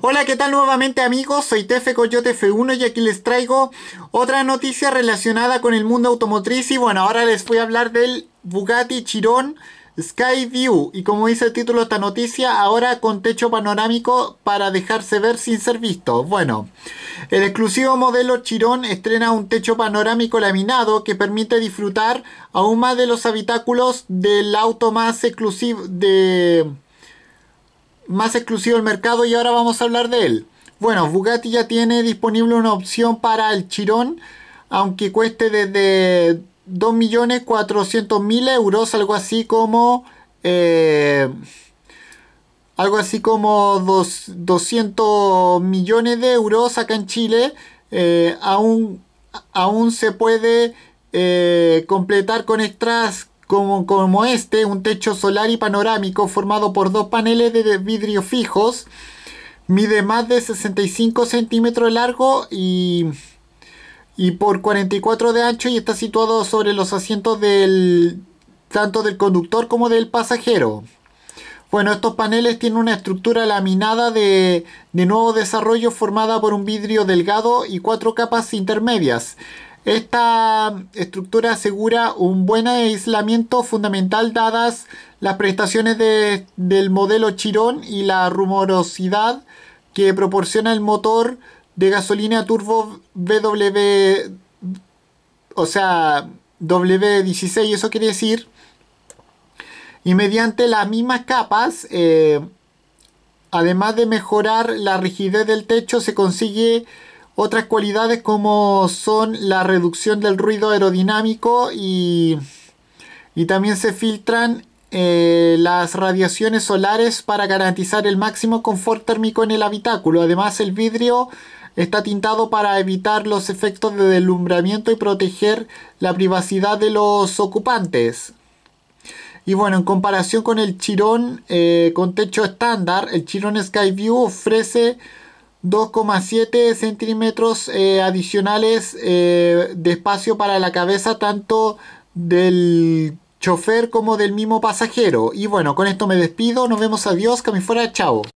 Hola, ¿qué tal nuevamente amigos? Soy Tefe Coyote F1 y aquí les traigo otra noticia relacionada con el mundo automotriz y bueno, ahora les voy a hablar del Bugatti Chiron Skyview y como dice el título de esta noticia, ahora con techo panorámico para dejarse ver sin ser visto. Bueno, el exclusivo modelo Chiron estrena un techo panorámico laminado que permite disfrutar aún más de los habitáculos del auto más exclusivo de más exclusivo el mercado y ahora vamos a hablar de él. Bueno, Bugatti ya tiene disponible una opción para el Chirón, aunque cueste desde 2.400.000 euros, algo así como... Eh, algo así como 200 millones de euros acá en Chile, eh, aún, aún se puede eh, completar con extras como, este, un techo solar y panorámico formado por dos paneles de vidrio fijos, mide más de 65 centímetros largo y, y por 44 de ancho y está situado sobre los asientos del tanto del conductor como del pasajero. Bueno, estos paneles tienen una estructura laminada de, de nuevo desarrollo formada por un vidrio delgado y cuatro capas intermedias. Esta estructura asegura un buen aislamiento fundamental dadas las prestaciones del modelo Chirón y la rumorosidad que proporciona el motor de gasolina turbo BW, o sea, W16, eso quiere decir. Y mediante las mismas capas, eh, además de mejorar la rigidez del techo, se consigue otras cualidades como son la reducción del ruido aerodinámico y, también se filtran eh, las radiaciones solares para garantizar el máximo confort térmico en el habitáculo. Además el vidrio está tintado para evitar los efectos de deslumbramiento y proteger la privacidad de los ocupantes. Y bueno, en comparación con el Chirón eh, con techo estándar, el Chirón Skyview ofrece 2,7 centímetros eh, adicionales eh, de espacio para la cabeza tanto del chofer como del mismo pasajero. Y bueno, con esto me despido, nos vemos, adiós, que me fuera, chao.